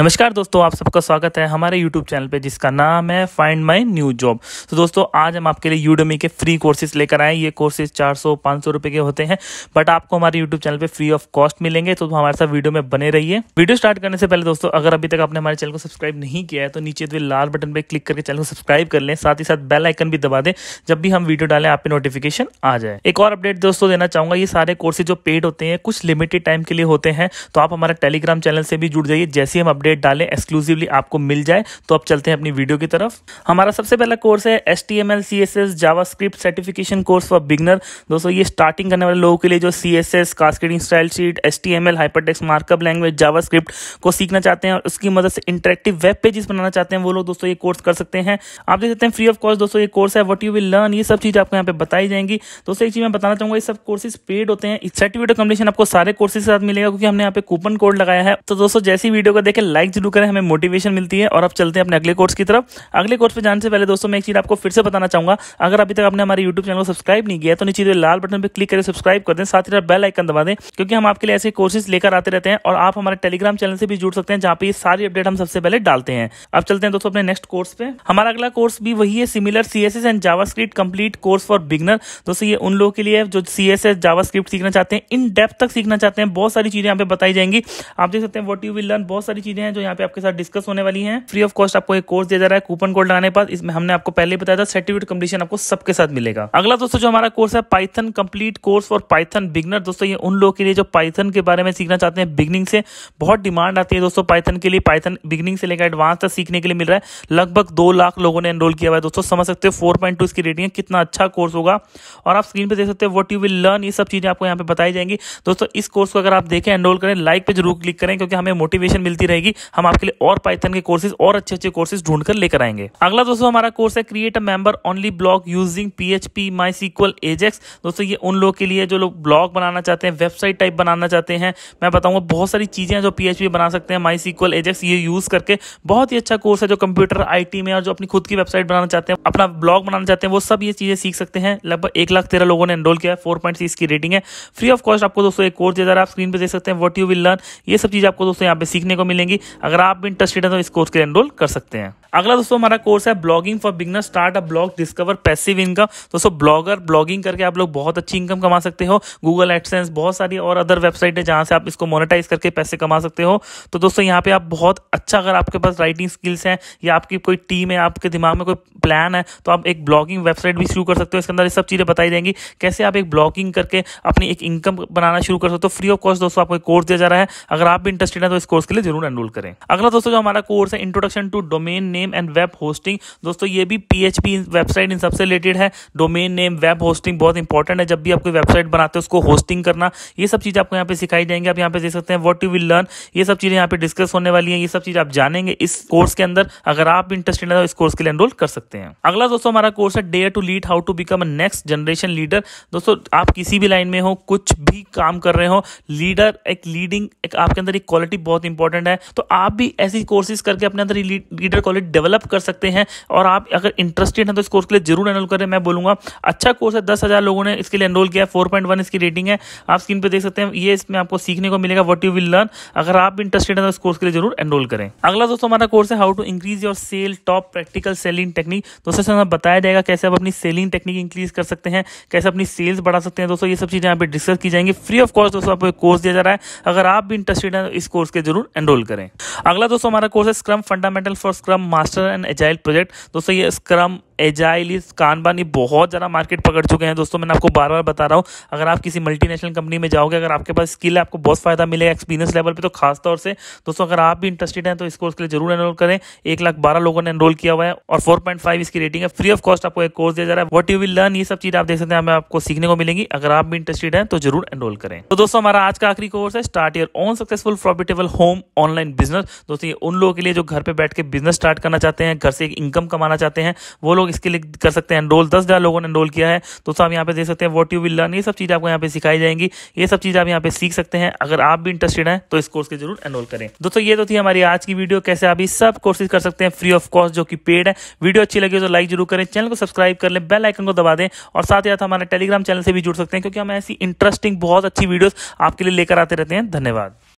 नमस्कार दोस्तों आप सबका स्वागत है हमारे यूट्यूब चैनल पे जिसका नाम है फाइंड माई न्यू जॉब तो दोस्तों आज हम आपके लिए यूडमी के फ्री कोर्सेज लेकर आए ये कोर्सेज 400 500 रुपए के होते हैं बट आपको हमारे यूट्यूब चैनल पे फ्री ऑफ कॉस्ट मिलेंगे तो, हमारे साथ वीडियो में बने रहिए वीडियो स्टार्ट करने से पहले दोस्तों अगर अभी तक आपने हमारे चैनल को सब्सक्राइब नहीं किया है तो नीचे तो लाल बटन पर क्लिक करके चैनल को सब्सक्राइब कर लें साथ ही साथ बेल आइकन भी दबा दें जब भी हम वीडियो डालें आप नोटिफिकेशन आ जाए एक और अपडेट दोस्तों देना चाहूंगा ये सारे कोर्सेज जो पेड होते हैं कुछ लिमिटेड टाइम के लिए होते हैं तो आप हमारे टेलीग्राम चैनल से भी जुड़ जाइए जैसे हम अपडेट अपडेट डालें एक्सक्लूसिवली आपको मिल जाए तो अब चलते हैं अपनी वीडियो की तरफ हमारा सबसे पहला कोर्स है H T M L C S S JavaScript certification course for beginner दोस्तों ये स्टार्टिंग करने वाले लोगों के लिए जो C S S cascading style sheet H T M L hypertext markup language JavaScript को सीखना चाहते हैं और उसकी मदद से इंटरेक्टिव वेब पेजेस बनाना चाहते हैं वो लोग दोस्तों ये कोर्स कर सकते हैं आप देख सकते हैं फ्री ऑफ कॉस्ट दोस्तों ये कोर्स है वट यू विल लर्न ये सब चीज़ आपको यहाँ पे बताई जाएंगी दोस्तों एक चीज़ मैं बताना चाहूंगा ये सब कोर्सेज पेड होते हैं सर्टिफिकेट कम्पलीशन आपको सारे कोर्सेज के साथ मिलेगा क्योंकि हमने यहाँ पे कूपन कोड लगाया है तो दोस्तों जैसी वीडियो को देखें लाइक लाइक जरूर करें हमें मोटिवेशन मिलती है और अब चलते हैं अपने अगले कोर्स की तरफ अगले कोर्स पर जाने से पहले दोस्तों मैं एक चीज़ आपको फिर से बताना चाहूंगा अगर अभी तक आपने हमारे यूट्यूब चैनल को सब्सक्राइब नहीं किया तो नीचे जो लाल बटन पर क्लिक करें सब्सक्राइब कर दें साथ ही बेल आइकन दबा दें क्योंकि हम आपके लिए ऐसे कोर्सेज लेकर आते रहते हैं और आप हमारे टेलीग्राम चैनल से भी जुड़ सकते हैं जहां पर सारी अपडेट हम सबसे पहले डालते हैं अब चलते हैं दोस्तों अपने नेक्स्ट कोर्स पे हमारा अगला कोर्स भी वही है similar C S S and JavaScript complete course for beginner दोस्तों ये उन लोगों के लिए जो सी एस एस जावास्क्रिप्ट सीखना चाहते हैं इन डेप्थ तक सीखना चाहते हैं बहुत सारी चीजें यहाँ पे बताई जाएंगी आप देख सकते हैं वॉट यू विल लर्न बहुत सारी चीजें चीजें हैं जो यहाँ पे आपके साथ डिस्कस होने वाली हैं फ्री ऑफ कॉस्ट आपको एक कोर्स दिया जा रहा है कूपन कोड लगाने पर इसमें हमने आपको पहले बताया था सर्टिफिकेट कंप्लीशन आपको सबके साथ मिलेगा अगला दोस्तों जो हमारा कोर्स है Python complete course for Python beginner दोस्तों ये उन लोगों के लिए जो पाइथन के बारे में सीखना चाहते हैं बिगनिंग से बहुत डिमांड आती है दोस्तों पाइथन के लिए पाइथन बिगनिंग से लेकर एडवांस तक सीखने के लिए मिल रहा है लगभग दो लाख लोगों ने एनरोल किया हुआ है दोस्तों समझ सकते हो फोर पॉइंट टू इसकी रेटिंग है कितना अच्छा कोर्स होगा और आप स्क्रीन पर देख सकते हो वट यू विल लर्न ये सब चीजें आपको यहाँ पे बताई जाएंगी दोस्तों इस कोर्स को अगर आप देखें एनरोल करें लाइक पे जरूर क्लिक करें क्योंकि हमें मोटिवेशन मिलती रहेगी रहेगी हम आपके लिए और पाइथन के कोर्सेज और अच्छे अच्छे कोर्सेज ढूंढ कर लेकर आएंगे अगला दोस्तों हमारा कोर्स है create a member only blog using P H P MySQL AJAX दोस्तों ये उन लोगों के लिए जो लोग ब्लॉग बनाना चाहते हैं वेबसाइट टाइप बनाना चाहते हैं मैं बताऊंगा बहुत सारी चीजें जो पी बना सकते हैं माई सीक्वल एजेक्स ये यूज करके बहुत ही अच्छा कोर्स है जो कंप्यूटर आईटी में और जो अपनी खुद की वेबसाइट बनाना चाहते हैं अपना ब्लॉग बनाना चाहते हैं वो सब ये चीजें सीख सकते हैं लगभग एक लाख तेरह लोगों ने एनरोल किया है फोर पॉइंट की रेटिंग है फ्री ऑफ कॉस्ट आपको दोस्तों एक कोर्स दे रहा है आप स्क्रीन पर देख सकते हैं वट यू विल लर्न ये सब चीज आपको दोस्तों यहाँ पे सीखने को मिलेंगी अगर आप भी इंटरेस्टेड हैं तो इस कोर्स के लिए एनरोल कर सकते हैं अगला दोस्तों हमारा कोर्स है blogging for beginner start a blog discover passive income दोस्तों ब्लॉगर ब्लॉगिंग करके आप लोग बहुत अच्छी इनकम कमा सकते हो गूगल एडसेंस बहुत सारी और अदर वेबसाइट है जहाँ से आप इसको मोनिटाइज करके पैसे कमा सकते हो तो दोस्तों यहाँ पे आप बहुत अच्छा अगर आपके पास राइटिंग स्किल्स हैं या आपकी कोई टीम है आपके दिमाग में कोई प्लान है तो आप एक ब्लॉगिंग वेबसाइट भी शुरू कर सकते हो इसके अंदर ये सब चीज़ें बताई जाएंगी कैसे आप एक ब्लॉगिंग करके अपनी एक इनकम बनाना शुरू कर सकते हो फ्री ऑफ कॉस्ट दोस्तों आपको कोर्स दिया जा रहा है अगर आप भी इंटरेस्टेड है तो इस कोर्स के लिए जरूर एनरोल करें अगला दोस्तों जो हमारा कोर्स है introduction to domain name name and web hosting दोस्तों ये भी पीएचपी वेबसाइट इन सबसे रिलेटेड है डोमेन नेम वेब होस्टिंग बहुत इंपॉर्टेंट है जब भी आप कोई वेबसाइट बनाते हो उसको होस्टिंग करना ये सब चीज़ आपको यहाँ पे सिखाई जाएंगे आप यहाँ पे देख सकते हैं वॉट यू विल लर्न ये सब चीज़ें यहाँ पे डिस्कस होने वाली है ये सब चीज़ आप जानेंगे इस कोर्स के अंदर अगर आप इंटरेस्टेड है तो इस कोर्स के लिए एनरोल कर सकते हैं अगला दोस्तों हमारा कोर्स है dare to lead how to become next generation leader दोस्तों आप किसी भी लाइन में हो कुछ भी काम कर रहे हो लीडर एक लीडिंग एक आपके अंदर एक क्वालिटी बहुत इंपॉर्टेंट है तो आप भी ऐसी कोर्सेज करके अपने अंदर लीडर क्वालिटी डेवलप कर सकते हैं और आप अगर इंटरेस्टेड हैं तो इस कोर्स के लिए जरूर एनरोल करें मैं बोलूंगा अच्छा कोर्स है दस हज़ार लोगों ने इसके लिए एनरोल किया फोर पॉइंट वन इसकी रेटिंग है आप स्क्रीन पर देख सकते हैं ये इसमें आपको सीखने को मिलेगा वट यू विल लर्न अगर आप इंटरेस्टेड हैं तो इस कोर्स के लिए जरूर एनरोल करें अगला दोस्तों हमारा कोर्स है how to increase your sale top practical selling technique दोस्तों इसमें बताया जाएगा कैसे आप अपनी सेलिंग टेक्निक इंक्रीज कर सकते हैं कैसे अपनी सेल्स बढ़ा सकते हैं दोस्तों ये सब चीज़ें यहाँ पे डिस्कस की जाएंगी फ्री ऑफ कॉस्ट दोस्तों आपको कोर्स दिया जा रहा है अगर आप भी इंटरेस्टेड हैं तो इस कोर्स के जरूर एनरोल करें अगला दोस्तों हमारा कोर्स है scrum fundamental for scrum master and agile project दोस्तों ये स्क्रम एजाइलिस कानबान ये बहुत ज़्यादा मार्केट पकड़ चुके हैं दोस्तों मैंने आपको बार बार बता रहा हूँ अगर आप किसी मल्टीनेशनल कंपनी में जाओगे अगर आपके पास स्किल है आपको बहुत फ़ायदा मिलेगा एक्सपीरियंस लेवल पर तो खास तौर से दोस्तों अगर आप भी इंटरेस्टेड हैं तो इस कोर्स के लिए जरूर एनरोल करें एक लाख बारह लोगों ने एनरोल किया हुआ है और फोर पॉइंट फाइव इसकी रेटिंग है फ्री ऑफ कॉस्ट आपको एक कोर्स दिया जा रहा है वट यू विल लर्न ये सब चीज़ आप देख सकते हैं हमें आपको सीखने को मिलेंगी अगर आप भी इंटरेस्टेड हैं तो जरूर एनरोल करें तो दोस्तों हमारा आज का आखिरी कोर्स है start your own successful profitable home online business दोस्तों ये उन लोगों के लिए जो घर पर बैठ के बिजनेस स्टार्ट करना चाहते हैं घर से एक इनकम कमाना चाहते हैं वो लोग लोग इसके लिए कर सकते हैं एनरोल दस हज़ार लोगों ने एनरोल किया है तो आप यहाँ पे देख सकते हैं वॉट यू विल लर्न ये सब चीज़ आपको यहाँ पे सिखाई जाएंगी ये सब चीज़ आप यहाँ पे सीख सकते हैं अगर आप भी इंटरेस्टेड हैं तो इस कोर्स के जरूर एनरोल करें दोस्तों ये तो थी हमारी आज की वीडियो कैसे आप इस सब कोर्सेज कर सकते हैं फ्री ऑफ कॉस्ट जो कि पेड है वीडियो अच्छी लगी तो लाइक जरूर करें चैनल को सब्सक्राइब कर लें बेल आइकन को दबा दें और साथ ही साथ हमारे टेलीग्राम चैनल से भी जुड़ सकते हैं क्योंकि हम ऐसी इंटरेस्टिंग बहुत अच्छी वीडियो आपके लिए लेकर आते रहते हैं धन्यवाद